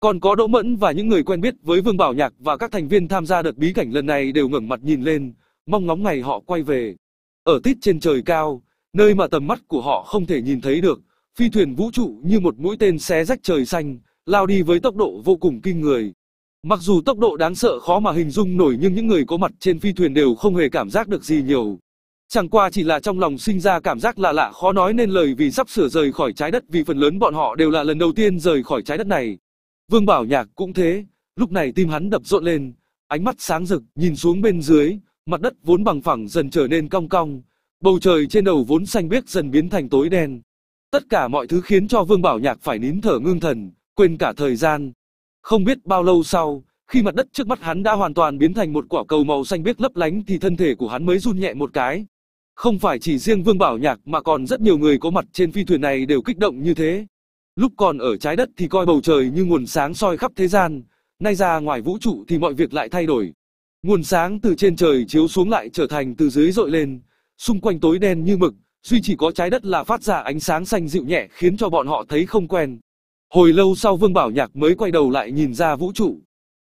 Còn có Đỗ Mẫn và những người quen biết với Vương Bảo Nhạc và các thành viên tham gia đợt bí cảnh lần này đều ngẩng mặt nhìn lên, mong ngóng ngày họ quay về. Ở tít trên trời cao, nơi mà tầm mắt của họ không thể nhìn thấy được, phi thuyền vũ trụ như một mũi tên xé rách trời xanh, lao đi với tốc độ vô cùng kinh người. Mặc dù tốc độ đáng sợ khó mà hình dung nổi nhưng những người có mặt trên phi thuyền đều không hề cảm giác được gì nhiều. Chẳng qua chỉ là trong lòng sinh ra cảm giác lạ lạ khó nói nên lời vì sắp sửa rời khỏi trái đất vì phần lớn bọn họ đều là lần đầu tiên rời khỏi trái đất này. Vương Bảo Nhạc cũng thế, lúc này tim hắn đập rộn lên, ánh mắt sáng rực nhìn xuống bên dưới, mặt đất vốn bằng phẳng dần trở nên cong cong, bầu trời trên đầu vốn xanh biếc dần biến thành tối đen. Tất cả mọi thứ khiến cho Vương Bảo Nhạc phải nín thở ngưng thần, quên cả thời gian. Không biết bao lâu sau, khi mặt đất trước mắt hắn đã hoàn toàn biến thành một quả cầu màu xanh biếc lấp lánh thì thân thể của hắn mới run nhẹ một cái. Không phải chỉ riêng Vương Bảo Nhạc mà còn rất nhiều người có mặt trên phi thuyền này đều kích động như thế. Lúc còn ở trái đất thì coi bầu trời như nguồn sáng soi khắp thế gian, nay ra ngoài vũ trụ thì mọi việc lại thay đổi. Nguồn sáng từ trên trời chiếu xuống lại trở thành từ dưới dội lên, xung quanh tối đen như mực, duy chỉ có trái đất là phát ra ánh sáng xanh dịu nhẹ khiến cho bọn họ thấy không quen. Hồi lâu sau Vương Bảo Nhạc mới quay đầu lại nhìn ra vũ trụ.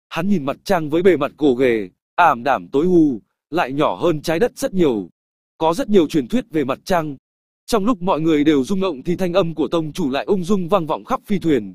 Hắn nhìn mặt trăng với bề mặt cổ ghề, ảm đảm tối hù, lại nhỏ hơn trái đất rất nhiều. Có rất nhiều truyền thuyết về mặt trăng. Trong lúc mọi người đều rung động thì thanh âm của tông chủ lại ung dung vang vọng khắp phi thuyền.